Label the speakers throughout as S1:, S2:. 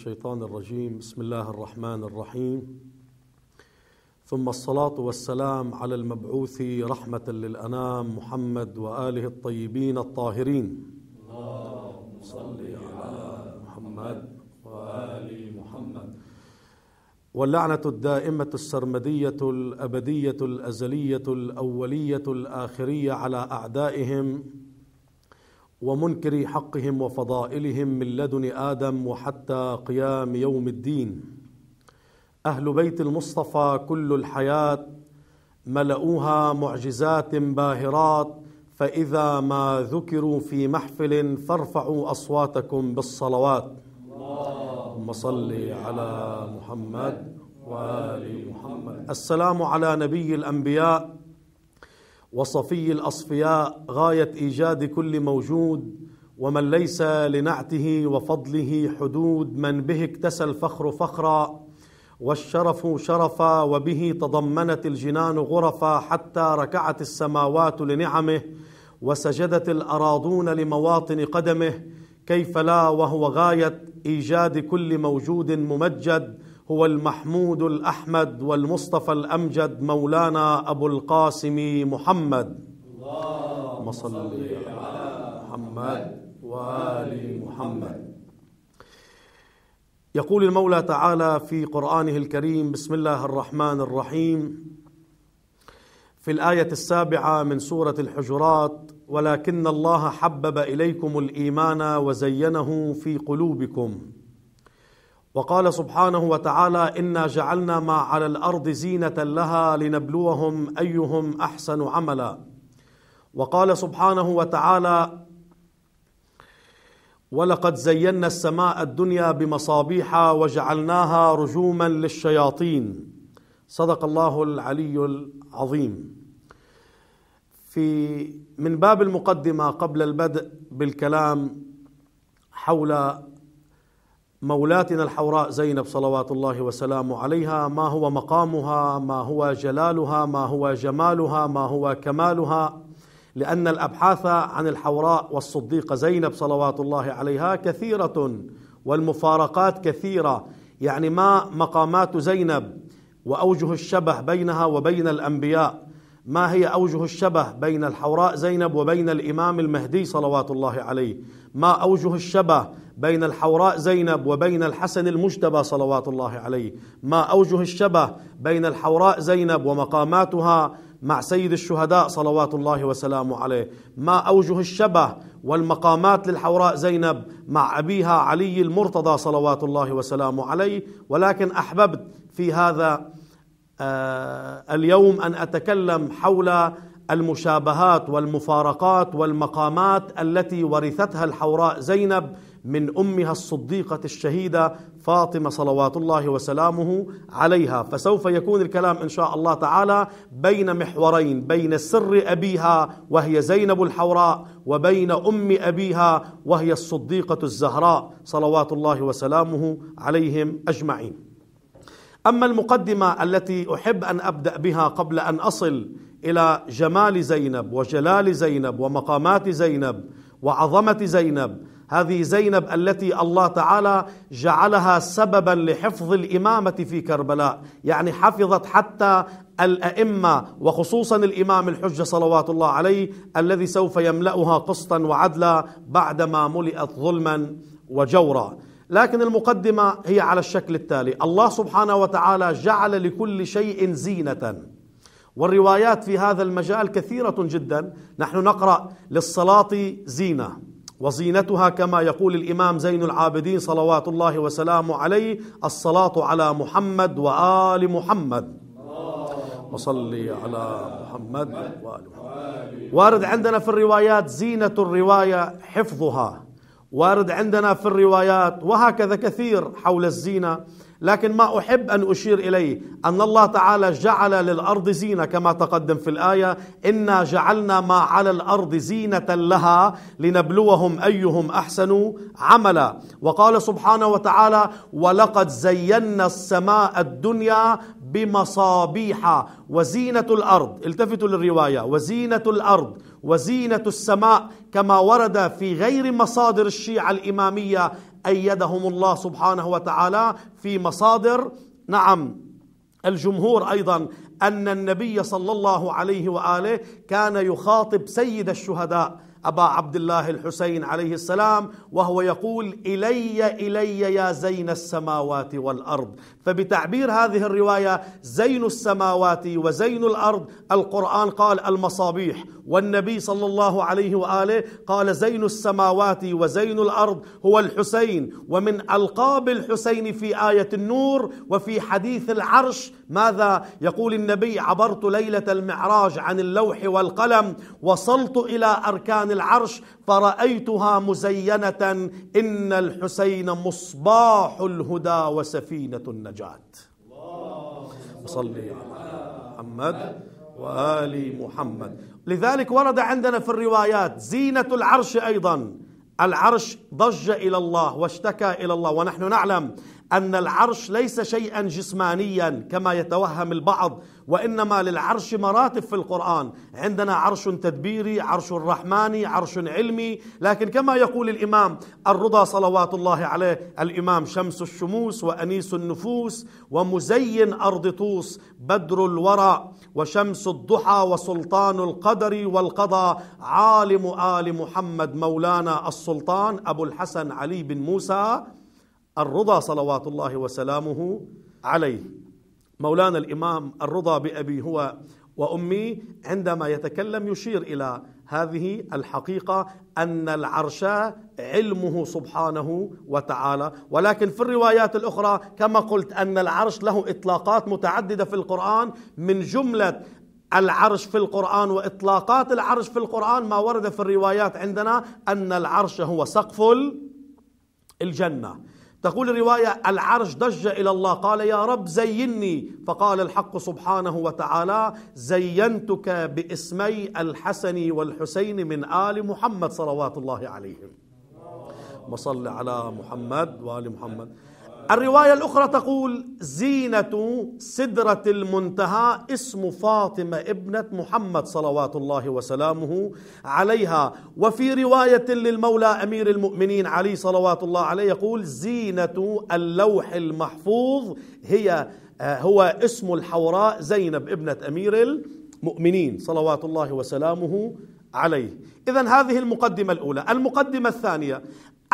S1: الشيطان الرجيم بسم الله الرحمن الرحيم ثم الصلاه والسلام على المبعوث رحمه للانام محمد واله الطيبين الطاهرين اللهم صل على محمد وال محمد واللعنه الدائمه السرمديه الابديه الازليه الاوليه الاخريه على اعدائهم ومنكر حقهم وفضائلهم من لدن ادم وحتى قيام يوم الدين اهل بيت المصطفى كل الحياه ملؤوها معجزات باهرات فاذا ما ذكروا في محفل فارفعوا اصواتكم بالصلوات اللهم صل على محمد وال محمد السلام على نبي الانبياء وصفي الاصفياء غايه ايجاد كل موجود ومن ليس لنعته وفضله حدود من به اكتسى الفخر فخرا والشرف شرفا وبه تضمنت الجنان غرفا حتى ركعت السماوات لنعمه وسجدت الاراضون لمواطن قدمه كيف لا وهو غايه ايجاد كل موجود ممجد هو المحمود الاحمد والمصطفى الامجد مولانا ابو القاسم محمد اللهم صل على محمد وال محمد يقول المولى تعالى في قرانه الكريم بسم الله الرحمن الرحيم في الايه السابعه من سوره الحجرات ولكن الله حبب اليكم الايمان وزينه في قلوبكم وقال سبحانه وتعالى انا جعلنا ما على الارض زينه لها لنبلوهم ايهم احسن عملا وقال سبحانه وتعالى ولقد زينا السماء الدنيا بمصابيح وجعلناها رجوما للشياطين صدق الله العلي العظيم في من باب المقدمه قبل البدء بالكلام حول مولاتنا الحوراء زينب صلوات الله وسلامه عليها ما هو مقامها ما هو جلالها ما هو جمالها ما هو كمالها لان الابحاث عن الحوراء والصديقه زينب صلوات الله عليها كثيره والمفارقات كثيره يعني ما مقامات زينب واوجه الشبه بينها وبين الانبياء ما هي اوجه الشبه بين الحوراء زينب وبين الامام المهدي صلوات الله عليه ما اوجه الشبه بين الحوراء زينب وبين الحسن المجتبى صلوات الله عليه ما اوجه الشبه بين الحوراء زينب ومقاماتها مع سيد الشهداء صلوات الله وسلامه عليه ما اوجه الشبه والمقامات للحوراء زينب مع ابيها علي المرتضى صلوات الله وسلامه عليه ولكن احببت في هذا آه، اليوم ان اتكلم حول المشابهات والمفارقات والمقامات التي ورثتها الحوراء زينب من امها الصديقه الشهيده فاطمه صلوات الله وسلامه عليها فسوف يكون الكلام ان شاء الله تعالى بين محورين بين سر ابيها وهي زينب الحوراء وبين ام ابيها وهي الصديقه الزهراء صلوات الله وسلامه عليهم اجمعين اما المقدمه التي احب ان ابدا بها قبل ان اصل الى جمال زينب وجلال زينب ومقامات زينب وعظمه زينب هذه زينب التي الله تعالى جعلها سببا لحفظ الامامه في كربلاء يعني حفظت حتى الائمه وخصوصا الامام الحجه صلوات الله عليه الذي سوف يملاها قسطا وعدلا بعدما ملئت ظلما وجورا لكن المقدمة هي على الشكل التالي الله سبحانه وتعالى جعل لكل شيء زينة والروايات في هذا المجال كثيرة جدا نحن نقرأ للصلاة زينة وزينتها كما يقول الإمام زين العابدين صلوات الله وسلامه عليه الصلاة على محمد وآل محمد وصلي على محمد وآل محمد وارد عندنا في الروايات زينة الرواية حفظها وارد عندنا في الروايات وهكذا كثير حول الزينه لكن ما احب ان اشير اليه ان الله تعالى جعل للارض زينه كما تقدم في الايه انا جعلنا ما على الارض زينه لها لنبلوهم ايهم احسن عملا وقال سبحانه وتعالى ولقد زينا السماء الدنيا بمصابيح وزينه الارض التفتوا للروايه وزينه الارض وزينة السماء كما ورد في غير مصادر الشيعة الإمامية أيدهم الله سبحانه وتعالى في مصادر نعم الجمهور أيضا أن النبي صلى الله عليه وآله كان يخاطب سيد الشهداء أبا عبد الله الحسين عليه السلام وهو يقول إلي إلي يا زين السماوات والأرض فبتعبير هذه الرواية زين السماوات وزين الأرض القرآن قال المصابيح والنبي صلى الله عليه واله قال زين السماوات وزين الارض هو الحسين ومن القاب الحسين في ايه النور وفي حديث العرش ماذا يقول النبي عبرت ليله المعراج عن اللوح والقلم وصلت الى اركان العرش فرايتها مزينه ان الحسين مصباح الهدى وسفينه النجاه صلي على محمد وآل محمد لذلك ورد عندنا في الروايات زينة العرش أيضا العرش ضج إلى الله واشتكى إلى الله ونحن نعلم أن العرش ليس شيئا جسمانيا كما يتوهم البعض وإنما للعرش مراتب في القرآن عندنا عرش تدبيري عرش رحماني عرش علمي لكن كما يقول الإمام الرضا صلوات الله عليه الإمام شمس الشموس وأنيس النفوس ومزين أرض طوس بدر الورى وشمس الضحى وسلطان القدر والقضى عالم آل محمد مولانا السلطان أبو الحسن علي بن موسى الرضا صلوات الله وسلامه عليه مولانا الامام الرضا بابي هو وامي عندما يتكلم يشير الى هذه الحقيقه ان العرش علمه سبحانه وتعالى ولكن في الروايات الاخرى كما قلت ان العرش له اطلاقات متعدده في القران من جمله العرش في القرآن وإطلاقات العرش في القرآن ما ورد في الروايات عندنا أن العرش هو سقف الجنة تقول الرواية العرش ضج إلى الله قال يا رب زيني فقال الحق سبحانه وتعالى زينتك باسمي الحسن والحسين من آل محمد صلوات الله عليهم وصل على محمد وآل محمد الرواية الأخرى تقول زينة سدرة المنتهى اسم فاطمة ابنة محمد صلوات الله وسلامه عليها وفي رواية للمولى أمير المؤمنين علي صلوات الله عليه يقول زينة اللوح المحفوظ هي آه، هو اسم الحوراء زينب ابنة أمير المؤمنين صلوات الله وسلامه عليه إذا هذه المقدمة الأولى المقدمة الثانية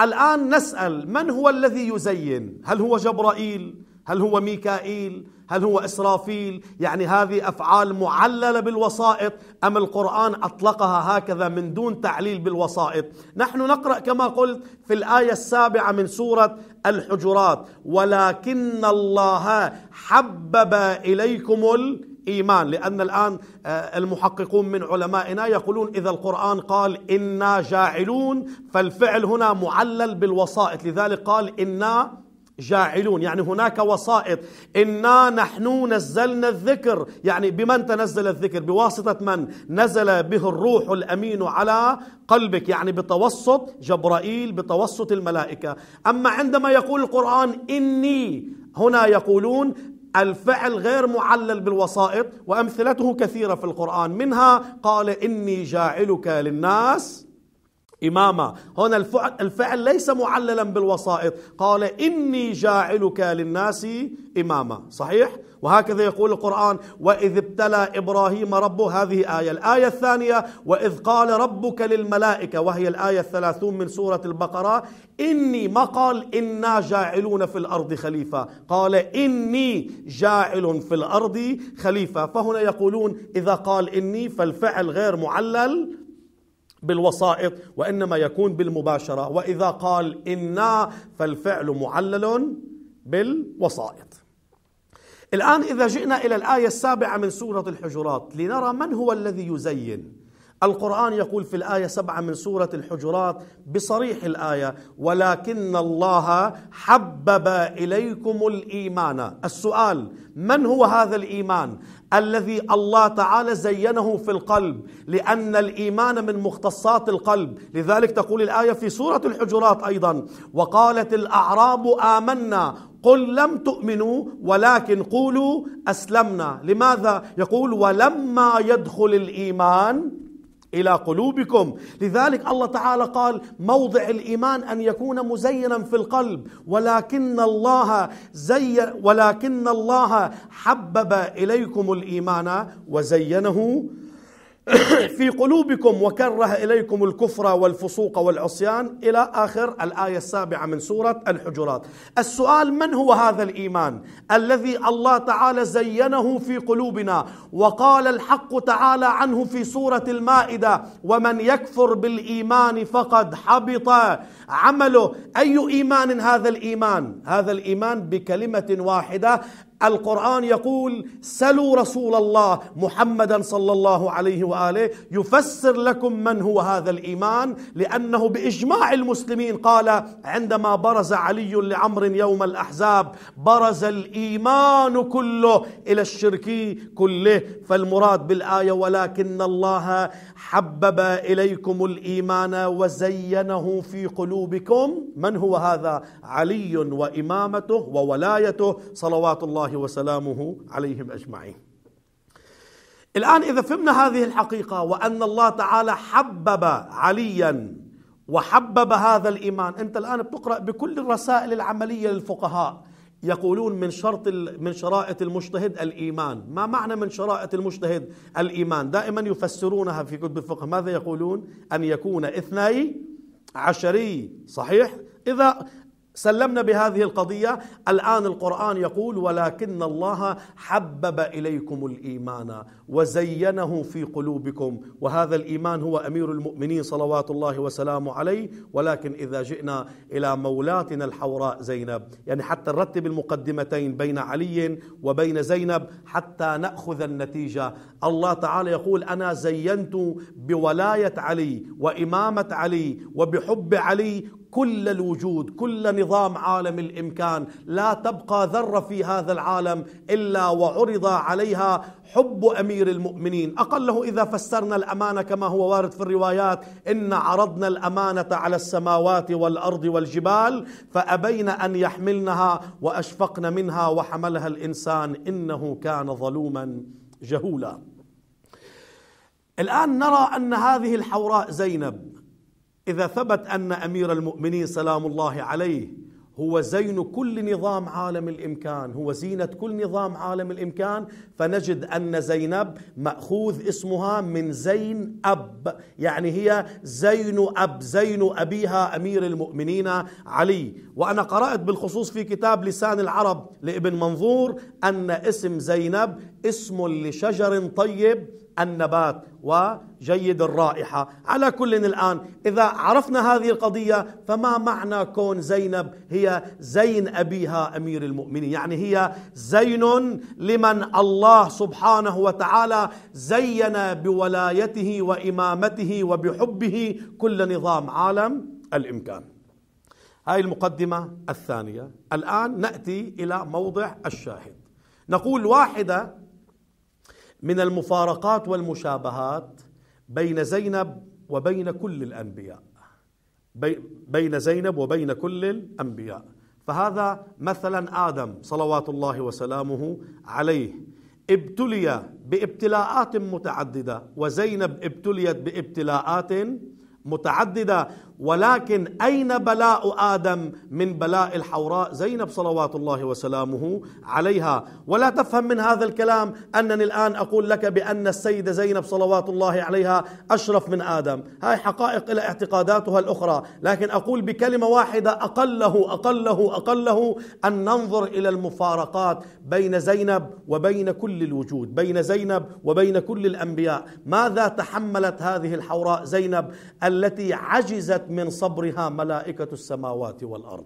S1: الآن نسأل من هو الذي يزين هل هو جبرائيل هل هو ميكائيل هل هو إسرافيل يعني هذه أفعال معللة بالوسائط أم القرآن أطلقها هكذا من دون تعليل بالوسائط نحن نقرأ كما قلت في الآية السابعة من سورة الحجرات ولكن الله حبب إليكم ال إيمان لأن الآن آه، المحققون من علمائنا يقولون إذا القرآن قال إنا جاعلون فالفعل هنا معلل بالوسائط لذلك قال إنا جاعلون يعني هناك وسائط إنا نحن نزلنا الذكر يعني بمن تنزل الذكر بواسطة من نزل به الروح الأمين على قلبك يعني بتوسط جبرائيل بتوسط الملائكة أما عندما يقول القرآن إني هنا يقولون الفعل غير معلل بالوسائط وامثلته كثيره في القران منها قال اني جاعلك للناس إماما هنا الفعل, الفعل ليس معللا بالوسائط قال إني جاعلك للناس إماما صحيح؟ وهكذا يقول القرآن وإذ ابتلى إبراهيم ربه هذه آية الآية الثانية وإذ قال ربك للملائكة وهي الآية الثلاثون من سورة البقرة إني ما قال إنا جاعلون في الأرض خليفة قال إني جاعل في الأرض خليفة فهنا يقولون إذا قال إني فالفعل غير معلل بالوسائط وانما يكون بالمباشره واذا قال انا فالفعل معلل بالوسائط الان اذا جئنا الى الايه السابعه من سوره الحجرات لنرى من هو الذي يزين القرآن يقول في الآية سبعة من سورة الحجرات بصريح الآية ولكن الله حبب إليكم الإيمان السؤال من هو هذا الإيمان الذي الله تعالى زينه في القلب لأن الإيمان من مختصات القلب لذلك تقول الآية في سورة الحجرات أيضا وقالت الأعراب آمنا قل لم تؤمنوا ولكن قولوا أسلمنا لماذا يقول ولما يدخل الإيمان الى قلوبكم لذلك الله تعالى قال موضع الايمان ان يكون مزينا في القلب ولكن الله زي ولكن الله حبب اليكم الايمان وزينه في قلوبكم وكره إليكم الكفر والفسوق والعصيان إلى آخر الآية السابعة من سورة الحجرات السؤال من هو هذا الإيمان الذي الله تعالى زينه في قلوبنا وقال الحق تعالى عنه في سورة المائدة ومن يكفر بالإيمان فقد حبط عمله أي إيمان هذا الإيمان هذا الإيمان بكلمة واحدة القرآن يقول سلوا رسول الله محمدا صلى الله عليه وآله يفسر لكم من هو هذا الإيمان لأنه بإجماع المسلمين قال عندما برز علي لعمر يوم الأحزاب برز الإيمان كله إلى الشركي كله فالمراد بالآية ولكن الله حبب إليكم الإيمان وزينه في قلوبكم من هو هذا علي وإمامته وولايته صلوات الله الله وسلامه عليهم اجمعين. الان اذا فهمنا هذه الحقيقه وان الله تعالى حبب عليا وحبب هذا الايمان، انت الان بتقرا بكل الرسائل العمليه للفقهاء يقولون من شرط من شرائط المجتهد الايمان، ما معنى من شرائط المجتهد الايمان؟ دائما يفسرونها في كتب الفقه، ماذا يقولون؟ ان يكون اثني عشري، صحيح؟ إذا سلمنا بهذه القضية الآن القرآن يقول ولكن الله حبب إليكم الإيمان وزينه في قلوبكم وهذا الإيمان هو أمير المؤمنين صلوات الله وسلامه عليه ولكن إذا جئنا إلى مولاتنا الحوراء زينب يعني حتى نرتب المقدمتين بين علي وبين زينب حتى نأخذ النتيجة الله تعالى يقول أنا زينت بولاية علي وإمامة علي وبحب علي كل الوجود كل نظام عالم الامكان لا تبقى ذره في هذا العالم الا وعرض عليها حب امير المؤمنين اقله اذا فسرنا الامانه كما هو وارد في الروايات ان عرضنا الامانه على السماوات والارض والجبال فابين ان يحملنها واشفقن منها وحملها الانسان انه كان ظلوما جهولا الان نرى ان هذه الحوراء زينب إذا ثبت أن أمير المؤمنين سلام الله عليه هو زين كل نظام عالم الإمكان هو زينة كل نظام عالم الإمكان فنجد أن زينب مأخوذ اسمها من زين أب يعني هي زين أب زين أبيها أمير المؤمنين علي وأنا قرأت بالخصوص في كتاب لسان العرب لابن منظور أن اسم زينب اسم لشجر طيب النبات وجيد الرائحة على كل الآن إذا عرفنا هذه القضية فما معنى كون زينب هي زين أبيها أمير المؤمنين يعني هي زين لمن الله سبحانه وتعالى زين بولايته وإمامته وبحبه كل نظام عالم الإمكان هاي المقدمة الثانية الآن نأتي إلى موضع الشاهد نقول واحدة من المفارقات والمشابهات بين زينب وبين كل الانبياء بين زينب وبين كل الانبياء فهذا مثلا ادم صلوات الله وسلامه عليه ابتلي بابتلاءات متعدده وزينب ابتليت بابتلاءات متعدده ولكن أين بلاء آدم من بلاء الحوراء زينب صلوات الله وسلامه عليها ولا تفهم من هذا الكلام أنني الآن أقول لك بأن السيدة زينب صلوات الله عليها أشرف من آدم هاي حقائق إلى اعتقاداتها الأخرى لكن أقول بكلمة واحدة أقله أقله أقله أن ننظر إلى المفارقات بين زينب وبين كل الوجود بين زينب وبين كل الأنبياء ماذا تحملت هذه الحوراء زينب التي عجزت من صبرها ملائكة السماوات والأرض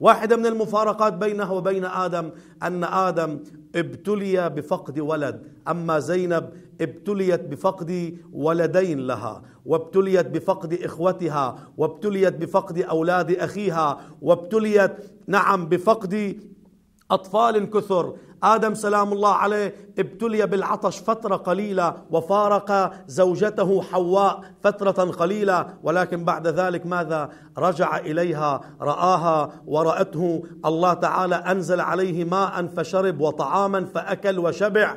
S1: واحدة من المفارقات بينه وبين آدم أن آدم ابتلي بفقد ولد أما زينب ابتليت بفقد ولدين لها وابتليت بفقد إخوتها وابتليت بفقد أولاد أخيها وابتليت نعم بفقد أطفال كثر آدم سلام الله عليه ابتلي بالعطش فترة قليلة وفارق زوجته حواء فترة قليلة ولكن بعد ذلك ماذا رجع إليها رآها ورأته الله تعالى أنزل عليه ماء فشرب وطعاما فأكل وشبع